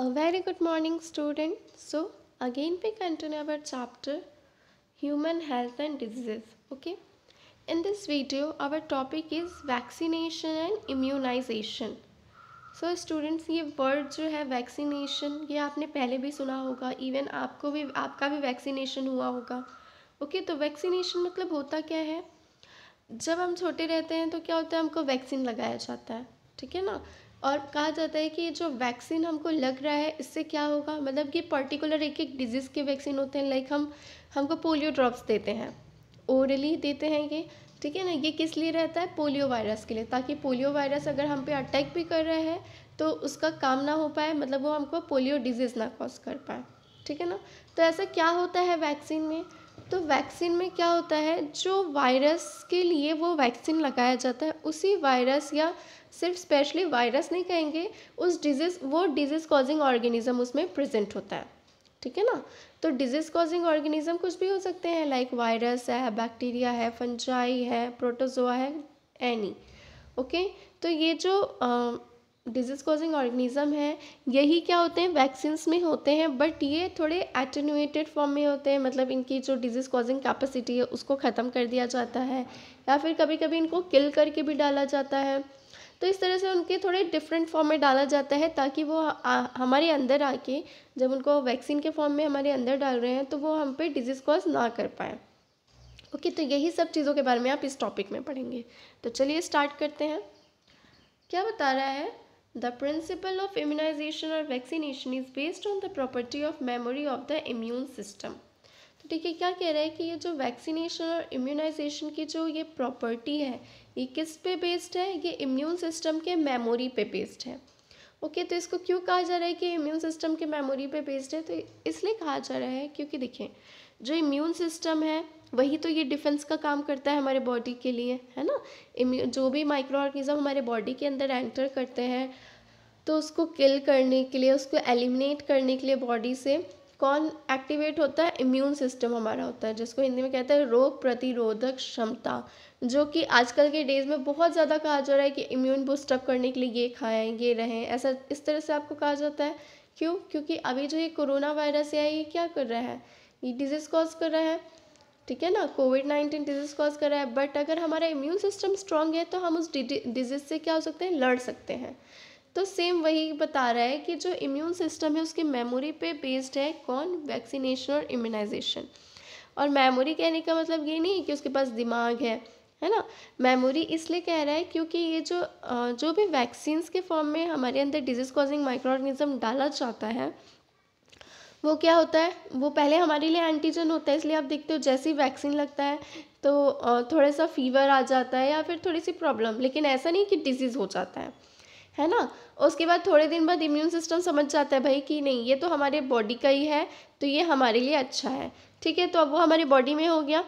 A very good morning student. So again we continue our chapter human health and diseases. Okay. In this video our topic is vaccination and immunization. so, students ye word jo hai vaccination ye aapne pehle bhi suna hoga even aapko bhi aapka bhi vaccination hua hoga okay, to vaccination matlab hota kya hai जब हम छोटे रहते हैं तो क्या होता है हमको वैक्सीन लगाया जाता है ठीक है ना और कहा जाता है कि जो वैक्सीन हमको लग रहा है इससे क्या होगा मतलब कि पर्टिकुलर एक एक डिजीज़ के वैक्सीन होते हैं लाइक हम हमको पोलियो ड्रॉप्स देते हैं ओरली देते हैं ये ठीक है ना ये किस लिए रहता है पोलियो वायरस के लिए ताकि पोलियो वायरस अगर हम पे अटैक भी कर रहा है तो उसका काम ना हो पाए मतलब वो हमको पोलियो डिजीज़ ना कॉज कर पाए ठीक है ना तो ऐसा क्या होता है वैक्सीन में तो वैक्सीन में क्या होता है जो वायरस के लिए वो वैक्सीन लगाया जाता है उसी वायरस या सिर्फ स्पेशली वायरस नहीं कहेंगे उस डिजीज़ वो डिजीज़ कॉजिंग ऑर्गेनिज्म उसमें प्रेजेंट होता है ठीक है ना तो डिजीज़ कॉजिंग ऑर्गेनिज्म कुछ भी हो सकते हैं लाइक वायरस है बैक्टीरिया है फंजाई है प्रोटोजोआ है एनी ओके तो ये जो डिजीज़ कॉजिंग ऑर्गेनिज़म है यही क्या होते हैं वैक्सीन्स में होते हैं बट ये थोड़े एटेनुएटेड फॉर्म में होते हैं मतलब इनकी जो डिजीज़ कॉजिंग कैपेसिटी है उसको ख़त्म कर दिया जाता है या फिर कभी कभी इनको किल करके भी डाला जाता है तो इस तरह से उनके थोड़े डिफरेंट फॉर्म में डाला जाता है ताकि वो हमारे अंदर आके जब उनको वैक्सीन के फॉर्म में हमारे अंदर डाल रहे हैं तो वो हम पे डिजीज़ कॉज ना कर पाए ओके okay, तो यही सब चीज़ों के बारे में आप इस टॉपिक में पढ़ेंगे तो चलिए स्टार्ट करते हैं क्या बता रहा है The principle of immunization or vaccination is based on the property of memory of the immune system. तो ठीक है क्या कह रहा है कि ये जो वैक्सीनेशन और इम्यूनाइजेशन की जो ये प्रॉपर्टी है ये किस पे बेस्ड है ये इम्यून सिस्टम के मेमोरी पे बेस्ड है ओके okay, तो इसको क्यों कहा जा रहा है कि इम्यून सिस्टम के मेमोरी पे बेस्ड है तो इसलिए कहा जा रहा है क्योंकि देखें जो इम्यून सिस्टम है वही तो ये डिफेंस का काम करता है हमारे बॉडी के लिए है ना जो भी माइक्रो ऑर्गेनिज्म हमारे बॉडी के अंदर एंटर करते हैं तो उसको किल करने के लिए उसको एलिमिनेट करने के लिए बॉडी से कौन एक्टिवेट होता है इम्यून सिस्टम हमारा होता है जिसको हिंदी में कहते हैं रोग प्रतिरोधक क्षमता जो कि आजकल के डेज में बहुत ज़्यादा कहा जा रहा है कि इम्यून बूस्टअप करने के लिए ये खाएं ये रहें ऐसा इस तरह से आपको कहा जाता है क्यों क्योंकि अभी जो ये कोरोना वायरस है ये क्या कर रहा है ये डिजीज़ कॉज कर रहा है ठीक है ना कोविड नाइन्टीन डिजीज़ कॉज कर रहा है बट अगर हमारा इम्यून सिस्टम स्ट्रांग है तो हम उस डिजीज़ से क्या हो सकते हैं लड़ सकते हैं तो सेम वही बता रहा है कि जो इम्यून सिस्टम है उसकी मेमोरी पे बेस्ड है कौन वैक्सीनेशन और इम्यूनाइजेशन और मेमोरी कहने का मतलब ये नहीं कि उसके पास दिमाग है है ना मेमोरी इसलिए कह रहा है क्योंकि ये जो जो भी वैक्सीन्स के फॉर्म में हमारे अंदर डिजीज़ कॉजिंग माइक्रो ऑर्गेनिज्म डाला जाता है वो क्या होता है वो पहले हमारे लिए एंटीजन होता है इसलिए आप देखते हो जैसे ही वैक्सीन लगता है तो थोड़ा सा फीवर आ जाता है या फिर थोड़ी सी प्रॉब्लम लेकिन ऐसा नहीं कि डिजीज़ हो जाता है है ना उसके बाद थोड़े दिन बाद इम्यून सिस्टम समझ जाता है भाई कि नहीं ये तो हमारे बॉडी का ही है तो ये हमारे लिए अच्छा है ठीक है तो अब वो हमारे बॉडी में हो गया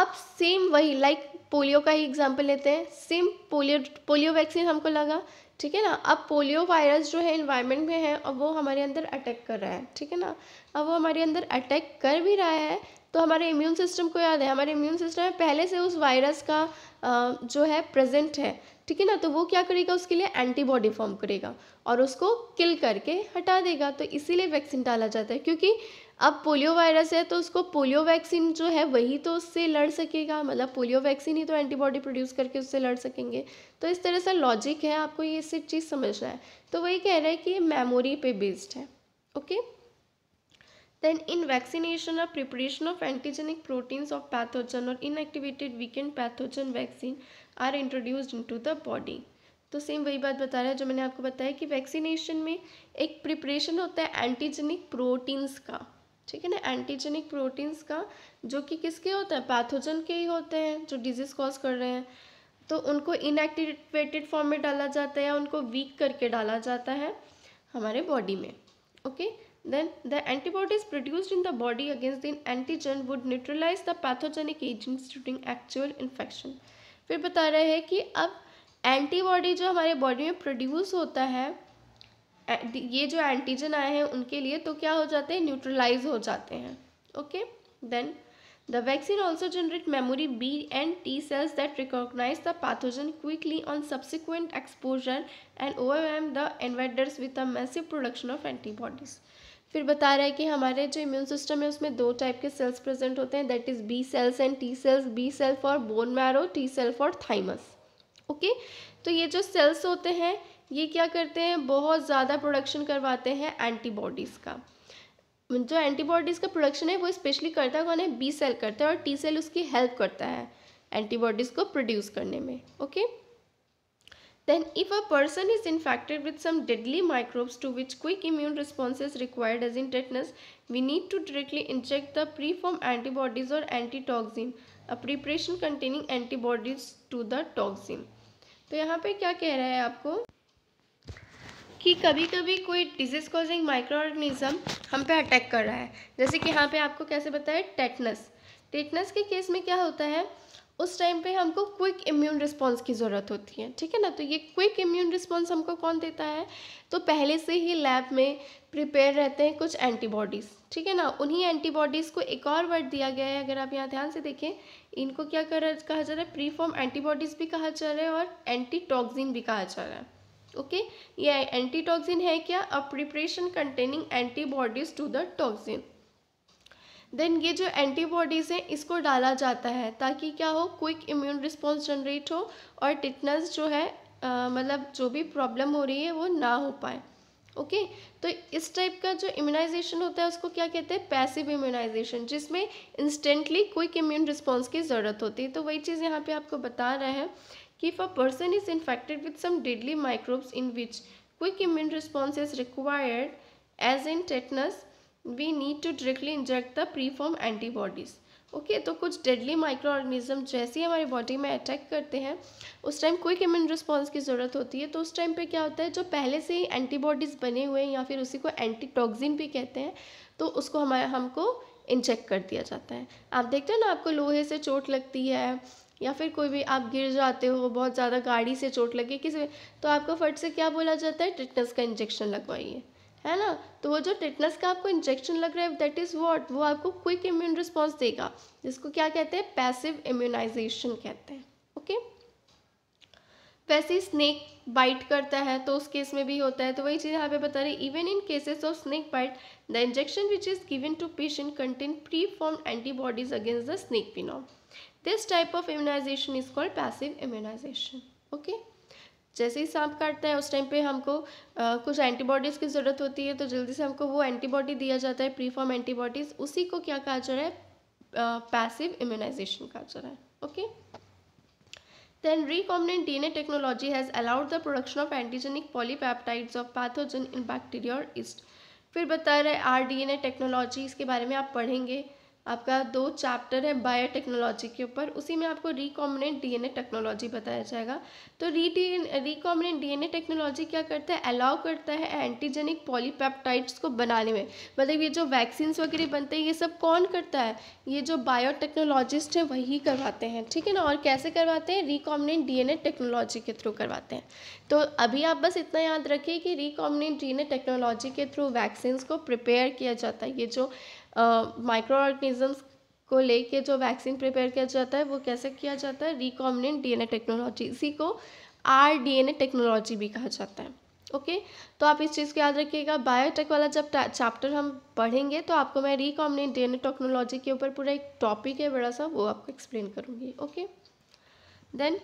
अब सेम वही लाइक पोलियो का ही एग्जाम्पल लेते हैं सेम पोलियो पोलियो वैक्सीन हमको लगा ठीक है ना अब पोलियो वायरस जो है इन्वायरमेंट में है और वो हमारे अंदर अटैक कर रहा है ठीक है ना अब वो हमारे अंदर अटैक कर भी रहा है तो हमारे इम्यून सिस्टम को याद है हमारे इम्यून सिस्टम में पहले से उस वायरस का जो है प्रेजेंट है ठीक है ना तो वो क्या करेगा उसके लिए एंटीबॉडी फॉर्म करेगा और उसको किल करके हटा देगा तो इसीलिए वैक्सीन डाला जाता है क्योंकि अब पोलियो वायरस है तो उसको पोलियो वैक्सीन जो है वही तो उससे लड़ सकेगा मतलब पोलियो वैक्सीन ही तो एंटीबॉडी प्रोड्यूस करके उससे लड़ सकेंगे तो इस तरह से लॉजिक है आपको ये सिर्फ चीज़ समझना है तो वही कह रहा है कि ये मेमोरी पे बेस्ड है ओके देन इन वैक्सीनेशन और preparation of antigenic proteins of pathogen और inactivated weakened pathogen vaccine are introduced into the body तो सेम वही बात बता रहा है जो मैंने आपको बताया कि वैक्सीनेशन में एक प्रिपरेशन होता है एंटीजेनिक प्रोटीन्स का ठीक है ना एंटीजेनिक प्रोटीन्स का जो कि किसके होते हैं पैथोजन के ही होते हैं जो डिजीज़ कॉज कर रहे हैं तो उनको इनएक्टिवेटेड फॉर्म में डाला जाता है या उनको वीक करके डाला जाता है हमारे बॉडी में okay then the antibodies produced in the body against these antigen would neutralise the pathogenic agents during actual infection फिर बता रहे हैं कि अब एंटीबॉडी जो हमारे बॉडी में प्रोड्यूस होता है ये जो एंटीजन आए हैं उनके लिए तो क्या हो जाते हैं न्यूट्रलाइज हो जाते हैं okay then the vaccine also generate memory B and T cells that recognise the pathogen quickly on subsequent exposure and overwhelm the invaders with a massive production of antibodies फिर बता रहे हैं कि हमारे जो immune system है उसमें दो टाइप के सेल्स प्रेजेंट होते हैं that is B cells and T cells B cell for bone marrow T cell for thymus okay तो ये जो सेल्स होते हैं ये क्या करते हैं बहुत ज़्यादा प्रोडक्शन करवाते हैं एंटीबॉडीज़ का जो एंटीबॉडीज़ का प्रोडक्शन है वो स्पेशली करता है कौन है बी सेल करता है और टी सेल उसकी हेल्प करता है एंटीबॉडीज़ को प्रोड्यूस करने में okay then if a person is infected with some deadly microbes to which quick immune response is required as in tetanus we need to directly inject the preformed antibodies और antitoxin a preparation containing antibodies to the toxin तो यहाँ पे क्या कह रहा है आपको कि कभी कभी कोई डिजीज़ कॉजिंग माइक्रो ऑर्गेनिज्म हम पे अटैक कर रहा है जैसे कि यहाँ पे आपको कैसे बताया टेटनस टेटनस के केस में क्या होता है उस टाइम पे हमको क्विक इम्यून रिस्पांस की ज़रूरत होती है ठीक है ना तो ये क्विक इम्यून रिस्पांस हमको कौन देता है तो पहले से ही लैब में प्रिपेयर रहते हैं कुछ एंटीबॉडीज़ ठीक है ना उन्हीं एंटीबॉडीज़ को एक और वर्ड दिया गया है अगर आप यहाँ ध्यान से देखें इनको क्या कर कहा जा रहा है प्रीफॉर्म एंटीबॉडीज़ भी कहा जा रहा है और एंटीटॉक्सिन भी कहा जा रहा है ओके ये एंटीटॉक्सिन है क्या a preparation containing antibodies to the toxin then ये जो एंटीबॉडीज़ हैं इसको डाला जाता है ताकि क्या हो क्विक इम्यून रिस्पॉन्स जनरेट हो और टिटनस जो है मतलब जो भी प्रॉब्लम हो रही है वो ना हो पाए ओके okay? तो इस टाइप का जो इम्यूनाइजेशन होता है उसको क्या कहते हैं पैसिव इम्यूनाइजेशन जिसमें इंस्टेंटली क्विक इम्यून रिस्पॉन्स की ज़रूरत होती है तो वही चीज़ यहाँ पे आपको बता रहे हैं कि if a person is infected with some deadly microbes in which quick immune response is required as in tetanus we need to directly inject the preformed antibodies okay okay, तो कुछ डेडली माइक्रो ऑर्गेनिज्म जैसे ही हमारी body में attack करते हैं उस time quick immune response की ज़रूरत होती है तो उस टाइम पे क्या होता है जो पहले से ही एंटीबॉडीज़ बने हुए हैं या फिर उसी को एंटीटॉक्सिन भी कहते हैं तो उसको हमारा हमको इंजेक्ट कर दिया जाता है आप देखते हैं ना आपको लोहे से चोट लगती है या फिर कोई भी आप गिर जाते हो बहुत ज़्यादा गाड़ी से चोट लगे किसी तो आपको फट से क्या बोला जाता है टिटनस का इंजेक्शन लगवाइए है ना तो वो जो टिटनस का आपको इंजेक्शन लग रहा है दैट इज़ वॉट वो आपको क्विक इम्यून रिस्पॉन्स देगा जिसको क्या कहते हैं पैसिव इम्यूनाइजेशन कहते हैं ओके वैसे ही स्नेक बाइट करता है तो उस केस में भी होता है तो वही चीज़ यहाँ पे बता रही even in cases of snake bite the injection which is given to patient contain pre form antibodies against the snake venom this type of immunisation is called passive immunisation okay जैसे ही सांप काटता है उस टाइम पे हमको आ, कुछ antibodies की ज़रूरत होती है तो जल्दी से हमको वो एंटीबॉडी दिया जाता है प्रीफॉर्म एंटीबॉडीज़ उसी को क्या कहा जा रहा है पैसिव इम्यूनाइजेशन कहा जा रहा है okay then recombinant dna technology has allowed the production of antigenic polypeptides of pathogen in bacteria और ईस्ट फिर बता रहे R D N A technology इसके बारे में आप पढ़ेंगे आपका दो चैप्टर है बायो टेक्नोलॉजी के ऊपर उसी में आपको रिकॉम्बिनेंट डीएनए टेक्नोलॉजी बताया जाएगा तो री डी रिकॉम्बिनेंट डीएनए टेक्नोलॉजी क्या करता है अलाउ करता है एंटीजेनिक पॉलीपेप्टाइड्स को बनाने में मतलब ये जो वैक्सीन्स वगैरह बनते हैं ये सब कौन करता है ये जो बायोटेक्नोलॉजिस्ट है वही करवाते हैं ठीक है ना और कैसे करवाते हैं रिकॉम्बिनेंट डीएनए टेक्नोलॉजी के थ्रू करवाते हैं तो अभी आप बस इतना याद रखिए कि रिकॉम्बिनेंट डीएनए टेक्नोलॉजी के थ्रू वैक्सीन्स को प्रिपेयर किया जाता है ये जो माइक्रो ऑर्गेनिजम्स को लेके जो वैक्सीन प्रिपेयर किया जाता है वो कैसे किया जाता है रिकॉम्बिनेंट डीएनए टेक्नोलॉजी इसी को आर डीएनए टेक्नोलॉजी भी कहा जाता है ओके okay? तो आप इस चीज़ को याद रखिएगा बायोटेक वाला जब चैप्टर हम पढ़ेंगे तो आपको मैं रिकॉम्बिनेंट डीएनए टेक्नोलॉजी के ऊपर पूरा एक टॉपिक है बड़ा सा वो आपको एक्सप्लेन करूँगी okay then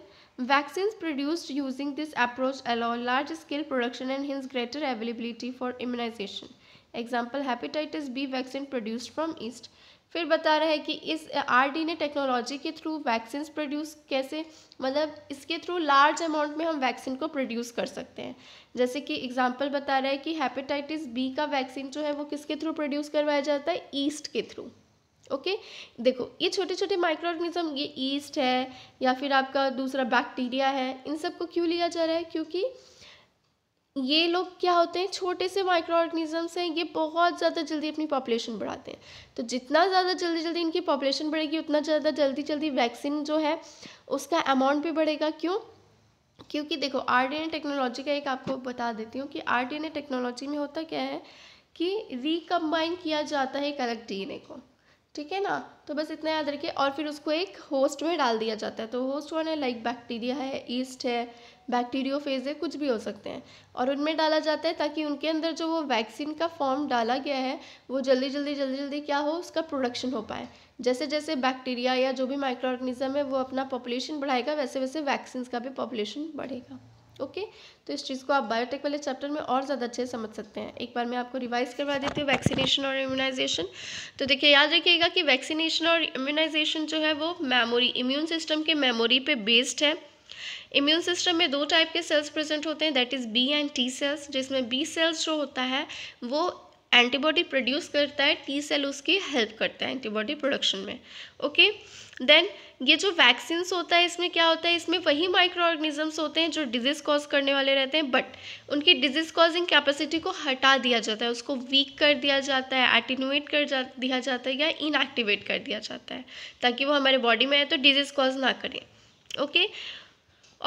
vaccine produced using this approach allow large scale production and hence greater availability for immunisation example hepatitis B vaccine produced from yeast फिर बता रहा है कि इस आर ने टेक्नोलॉजी के थ्रू वैक्सीन प्रोड्यूस कैसे मतलब इसके थ्रू लार्ज अमाउंट में हम वैक्सीन को प्रोड्यूस कर सकते हैं जैसे कि एग्जाम्पल बता रहा है कि हेपेटाइटिस बी का वैक्सीन जो है वो किसके थ्रू प्रोड्यूस करवाया जाता है ईस्ट के थ्रू ओके okay? देखो ये छोटे छोटे माइक्रो ऑर्गेनिज्म ये ईस्ट है या फिर आपका दूसरा बैक्टीरिया है इन सबको क्यों लिया जा रहा है क्योंकि ये लोग क्या होते हैं छोटे से माइक्रो ऑर्गेनिजम्स हैं ये बहुत ज़्यादा जल्दी अपनी पॉपुलेशन बढ़ाते हैं तो जितना ज़्यादा जल्दी जल्दी इनकी पॉपुलेशन बढ़ेगी उतना ज़्यादा जल्दी जल्दी वैक्सीन जो है उसका अमाउंट भी बढ़ेगा क्यों क्योंकि देखो ए टेक्नोलॉजी का एक आपको बता देती हूँ कि ए टेक्नोलॉजी में होता क्या है कि रिकम्बाइन किया जाता है एक अलग ए को ठीक है ना तो बस इतना याद रखिए और फिर उसको एक होस्ट में डाल दिया जाता है तो होस्ट वन है लाइक बैक्टीरिया है ईस्ट है बैक्टीरियो फेज है कुछ भी हो सकते हैं और उनमें डाला जाता है ताकि उनके अंदर जो वो वैक्सीन का फॉर्म डाला गया है वो जल्दी जल्दी जल्दी जल्दी क्या हो उसका प्रोडक्शन हो पाए जैसे जैसे बैक्टीरिया या जो भी माइक्रो ऑर्गेनिज्म है वो अपना पॉपुलेशन बढ़ाएगा वैसे वैसे वैक्सीन का भी पॉपुलेशन बढ़ेगा ओके तो इस चीज़ को आप बायोटेक वाले चैप्टर में और ज़्यादा अच्छे से समझ सकते हैं एक बार मैं आपको रिवाइज करवा देती हूँ वैक्सीनेशन और इम्यूनाइजेशन तो देखिए याद रखिएगा कि वैक्सीनेशन और इम्यूनाइजेशन जो है वो मेमोरी इम्यून सिस्टम के मेमोरी पर बेस्ड है इम्यून सिस्टम में दो टाइप के सेल्स प्रेजेंट होते हैं that is B and T cells जिसमें बी सेल्स जो होता है वो एंटीबॉडी प्रोड्यूस करता है टी सेल उसकी हेल्प करता है एंटीबॉडी प्रोडक्शन में ओके okay? देन ये जो वैक्सीन्स होता है इसमें क्या होता है इसमें वही माइक्रो ऑर्गेनिजम्स होते हैं जो डिजीज़ कॉज करने वाले रहते हैं बट उनकी डिजीज़ कॉजिंग कैपेसिटी को हटा दिया जाता है उसको वीक कर दिया जाता है एटिनुएट कर जा दिया जाता है या इनएक्टिवेट कर दिया जाता है ताकि वो हमारे बॉडी में आए तो डिजीज़ कॉज ना करें ओके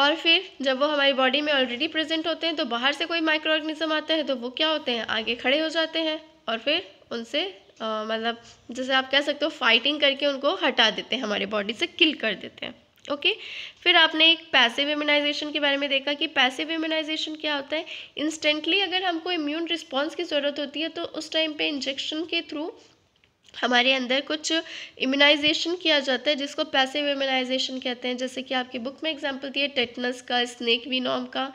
और फिर जब वो हमारी बॉडी में ऑलरेडी प्रेजेंट होते हैं तो बाहर से कोई माइक्रो ऑर्गेनिज्म आता है तो वो क्या होते हैं आगे खड़े हो जाते हैं और फिर उनसे मतलब जैसे आप कह सकते हो फाइटिंग करके उनको हटा देते हैं हमारे बॉडी से किल कर देते हैं ओके okay? फिर आपने एक पैसिव इम्यूनाइजेशन के बारे में देखा कि पैसिव इम्यूनाइजेशन क्या होता है इंस्टेंटली अगर हमको इम्यून रिस्पॉन्स की ज़रूरत होती है तो उस टाइम पे इंजेक्शन के थ्रू हमारे अंदर कुछ इम्यूनाइजेशन किया जाता है जिसको पैसिव इम्यूनाइजेशन कहते हैं जैसे कि आपकी बुक में एग्जाम्पल दिए टेटनस का स्नेक वीनॉम का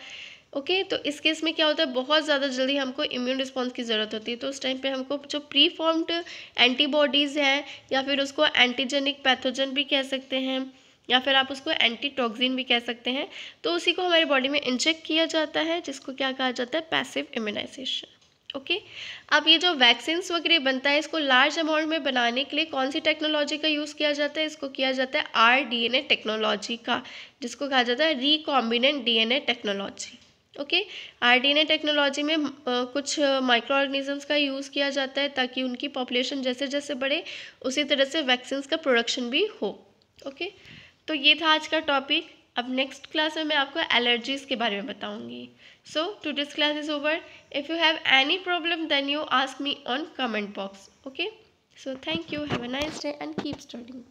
ओके तो इस केस में क्या होता है बहुत ज़्यादा जल्दी हमको इम्यून रिस्पॉन्स की ज़रूरत होती है तो उस टाइम पे हमको जो प्री फॉर्म्ड एंटीबॉडीज़ हैं या फिर उसको एंटीजेनिक पैथोजन भी कह सकते हैं या फिर आप उसको एंटीटॉक्सिन भी कह सकते हैं तो उसी को हमारी बॉडी में इंजेक्ट किया जाता है जिसको क्या कहा जाता है पैसिव इम्यूनाइजेशन ओके okay? अब ये जो वैक्सीन्स वगैरह बनता है इसको लार्ज अमाउंट में बनाने के लिए कौन सी टेक्नोलॉजी का यूज़ किया जाता है इसको किया जाता है आरडीएनए टेक्नोलॉजी का जिसको कहा जाता है recombinant DNA technology okay RDNA technology में आ, uh, कुछ माइक्रो uh, ऑर्गेनिजम्स का यूज़ किया जाता है ताकि उनकी पॉपुलेशन जैसे जैसे बढ़े उसी तरह से वैक्सीन का प्रोडक्शन भी हो ओके तो ये था आज का टॉपिक अब नेक्स्ट क्लास में मैं आपको एलर्जीज़ के बारे में बताऊँगी so to this class is over if you have any problem then you ask me on comment box okay so thank you have a nice day and keep studying